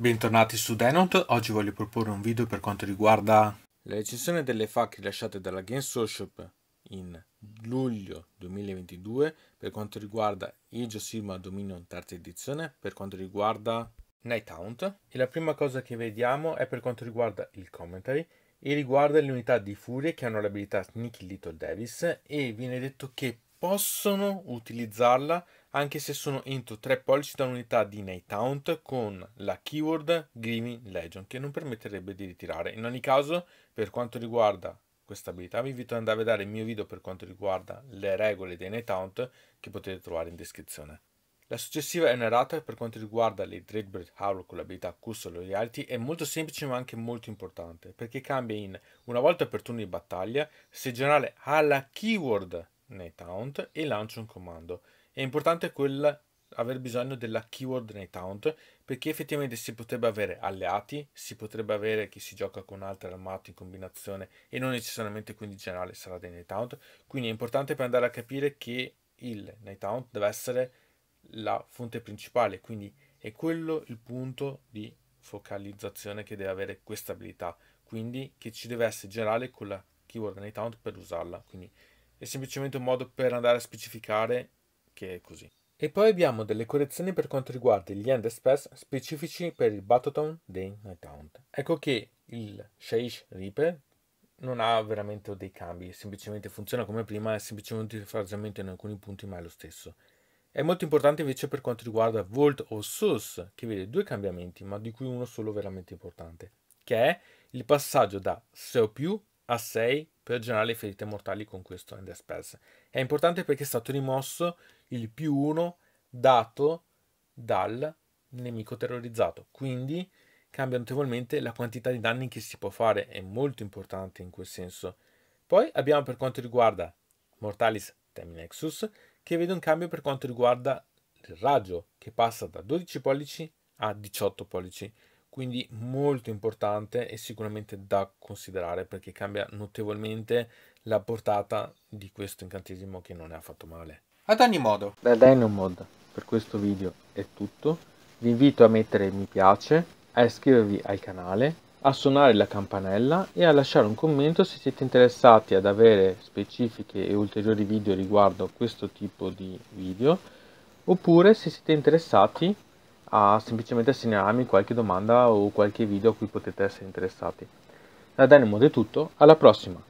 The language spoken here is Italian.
Bentornati su Denot, oggi voglio proporre un video per quanto riguarda la recensione delle FAQ rilasciate dalla Games Workshop in luglio 2022 per quanto riguarda il Josimma Dominion terza edizione, per quanto riguarda Night Hunt e la prima cosa che vediamo è per quanto riguarda il commentary e riguarda le unità di furie che hanno l'abilità Sneaky Little Davis e viene detto che possono utilizzarla anche se sono entro 3 pollici da un'unità di Night Hunt con la keyword Gleaming Legion che non permetterebbe di ritirare. In ogni caso, per quanto riguarda questa abilità, vi invito ad andare a vedere il mio video per quanto riguarda le regole dei Night Hunt che potete trovare in descrizione. La successiva è un'errata per quanto riguarda le Dreadbread Howl con l'abilità Custom Loyalty è molto semplice ma anche molto importante perché cambia in una volta per turno di battaglia se il generale ha la keyword nei taunt e lancio un comando. È importante quel aver bisogno della keyword nei taunt perché effettivamente si potrebbe avere alleati, si potrebbe avere chi si gioca con altri armati in combinazione e non necessariamente quindi in generale sarà dei nei taunt. Quindi è importante per andare a capire che il nei taunt deve essere la fonte principale, quindi è quello il punto di focalizzazione che deve avere questa abilità, quindi che ci deve essere in generale con la keyword nei taunt per usarla. Quindi è semplicemente un modo per andare a specificare che è così. E poi abbiamo delle correzioni per quanto riguarda gli end space specifici per il Battletown dei Nighthaunt. Ecco che il Shaish Reaper non ha veramente dei cambi, semplicemente funziona come prima, è semplicemente un rifraggamento in alcuni punti, ma è lo stesso. È molto importante invece per quanto riguarda Volt o Source, che vede due cambiamenti, ma di cui uno solo veramente importante, che è il passaggio da SEO più a 6 per generare ferite mortali con questo End Spells. È importante perché è stato rimosso il più 1 dato dal nemico terrorizzato, quindi cambia notevolmente la quantità di danni che si può fare, è molto importante in quel senso. Poi abbiamo per quanto riguarda Mortalis Temnexus, che vede un cambio per quanto riguarda il raggio, che passa da 12 pollici a 18 pollici quindi molto importante e sicuramente da considerare perché cambia notevolmente la portata di questo incantesimo che non è affatto male. Ad ogni modo, da Dynomod per questo video è tutto, vi invito a mettere mi piace, a iscrivervi al canale, a suonare la campanella e a lasciare un commento se siete interessati ad avere specifiche e ulteriori video riguardo questo tipo di video oppure se siete interessati a semplicemente segnalarmi qualche domanda o qualche video a cui potete essere interessati. Da Dynamo è tutto, alla prossima!